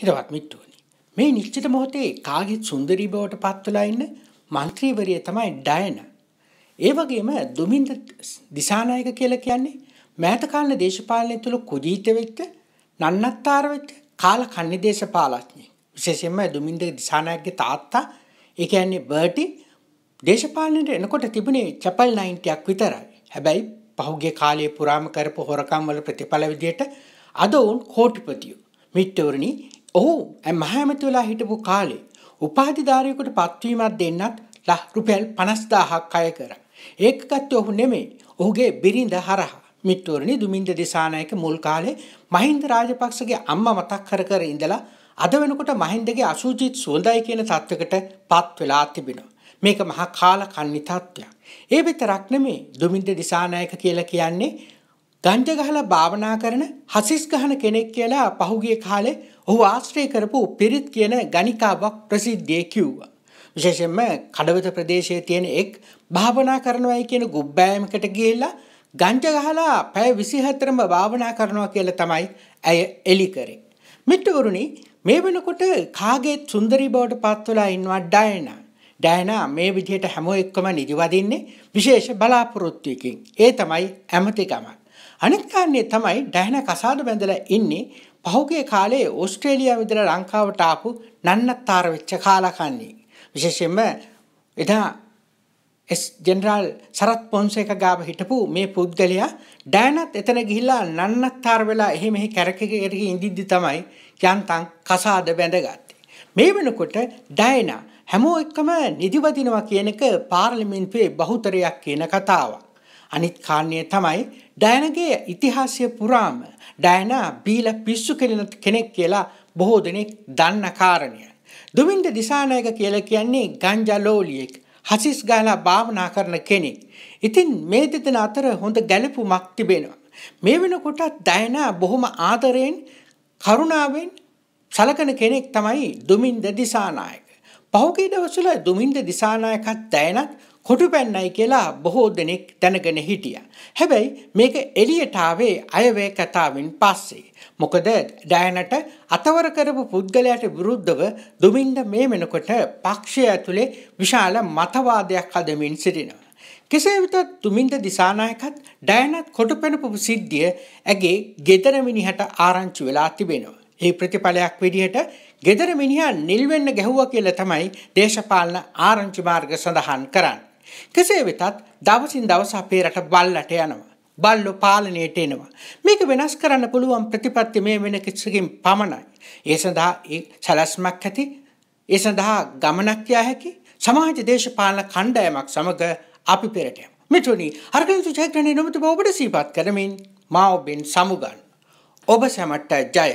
හිතවත් මිට්ටුවනි. මේ නිශ්චිත මොහොතේ කාගෙත් සුන්දරී බවට පත්වලා ඉන්න මන්ත්‍රීවරිය තමයි ඩයන. ඒ වගේම දුමින්ද දිසානායක කියලා කියන්නේ මෑතකාලන දේශපාලනය තුළ කුජීත වෙච්ච නන්නත්තර වෙච්ච කාල කන්නේ දේශපාලඥයෙක්. විශේෂයෙන්ම දුමින්ද දිසානායකගේ තාත්තා ඒ කියන්නේ බර්ටි දේශපාලනයට එනකොට තිබුණේ චැපල් 90ක් විතරයි. හැබැයි පහුගිය කාලයේ පුරාම කරපු හොරකම් වල ප්‍රතිඵල විදියට අද වුන් කෝටිපතියෝ. මිත්‍රවරුනි ඔහු ඇමහාමතු වෙලා හිටපු කාලේ උපාධිධාරයකුට පත්වීමත් දෙන්නත් රුපැල් පනස්දාහක් අය කර. ඒකගත්ත ඔහු නෙමේ ඔහුගේ බිරිඳ හරහා මිත්තුවරණි දුමින්ද දෙසානායක මුල් කාලේ මහින්ද රාජපක්ෂගේ අම්ම මතක් කර කර ඉඳලා අද වෙනකොට මහින්දගේ අසූජිත් සුවඳයි කියන තත්ත්වකට පත් වෙලා තිබෙනවා. මේක මහා කාල කන්නි තත්ත්වයක්. ඒ විතරක් නෙමේ දුමින්ද දිසානායක කියලා කියන්නේ ගංජ ගහලා භාවනා කරන හසිස් ගහන කෙනෙක් කියලා පහුගිය කාලේ ඔහු ආශ්‍රය කරපු පිරිත් කියන ගණිකාවක් ප්‍රසිද්ධියේ කිව්වා. විශේෂයෙන්ම කඩවත ප්‍රදේශයේ තියෙන එක් භාවනා කරනවායි කියන ගුබ්බෑමකට ගිහිල්ලා ගංජ ගහලා පැය 24ම භාවනා කරනවා කියලා තමයි ඇය එලි කරේ. මිත්‍රවරුනි මේ වෙනකොට කාගේත් සුන්දරී බවට පත්වලා ඉන්නවා ඩයනා. ඩයනා මේ විදිහට හැම එක්කම නිදිවදින්නේ විශේෂ බලාපොරොත්තුවකින්. ඒ තමයි ඇමතිකමක්. අනිත් කාරණේ තමයි ඩැහැන කසාද බැඳලා ඉන්නේ පහුගිය කාලේ ඕස්ට්‍රේලියාව විතර ලංකාවට ආපු නන්නත්තර වෙච්ච කාලකන්ණී. විශේෂයෙන්ම එදා එස් ජෙනරාල් සරත් පොන්සේක ගාව හිටපු මේ පුද්ගලයා ඩෑනත් එතන ගිහිල්ලා නන්නත්තර වෙලා එහෙ මෙහෙ කැරකෙකට ඉඳිද්දි තමයි යන්තම් කසාද බැඳගත්තේ. මේ වෙනකොට ඩයනා හැමෝ එක්කම නිදිවදිනවා කියන එක පාර්ලිමේන්තුවේ බහුතරයක් කියන කතාවක්. අනිත් කාරණය තමයි ඩයනගේ ඉතිහාසය පුරාම ඩයනා බීල පිස්සු කෙලෙන කෙනෙක් කියලා බොහෝ දෙනෙක් දන්න කාරණය. දුමින්ද දිසානායක කියලා කියන්නේ ගංජලෝලියෙක් හසිස් ගාලා භාවනා කරන කෙනෙක්. ඉතින් මේ දෙදෙන අතර හොඳ ගැලපුමක් තිබෙනවා. මේ වෙනකොටත් දයනා බොහොම ආදරයෙන් කරුණාවෙන් සලකන කෙනෙක් තමයි දුමින්ද දිසානායක. පහුගේ දවසල දුමින්ද දිසානායකත් දැයනත් කොටු පැන්නයි කියලා බොහෝ දෙනෙක් දැනගෙන හිටිය. හැබැයි මේක එලියටාවේ අයවැය කතාවෙන් පස්සේ. මොකද ඩයනට අතවර කරපු පුද්ගලයට විරුද්ධව දුමින්ද මේ වෙනකොට පක්ෂය ඇතුළේ විශාල මතවාදයක් හදමින් සිටිනවා. කෙසේ වෙතත් තුමින්ද දිසානායකත් ඩයනත් කොටු පැනපු සිද්ධිය ඇගේ ගෙදර මිනිහට ආරංචි වෙලා තිබෙනවා. ඒ ප්‍රතිඵලයක් විදිහට gedara miniha නිල් වෙන්න ගැහුවා කියලා තමයි දේශපාලන ආරංචි මාර්ග සඳහන් කරන්නේ. කෙසේ වෙතත් දවසින් දවස අපේ රට බල්ලට යනවා. බල්ලෝ පාලනයට එනවා. මේක වෙනස් කරන්න පුළුවන් ප්‍රතිපත්ති මේ වෙන කිසිකින් පමණයි. ඒ සඳහා සැලැස්මක් ඇති ඒ සඳහා ගමනක් යා හැකි සමාජ දේශපාලන කණ්ඩායමක් සමග අපි පෙරට යමු. මිතුනි, අර්ගනිතු ජයග්‍රහණය නොමැතිව ඔබට සීපත් කරමින් මා ඔබෙන් සමුගන්. ඔබ සැමට ජය.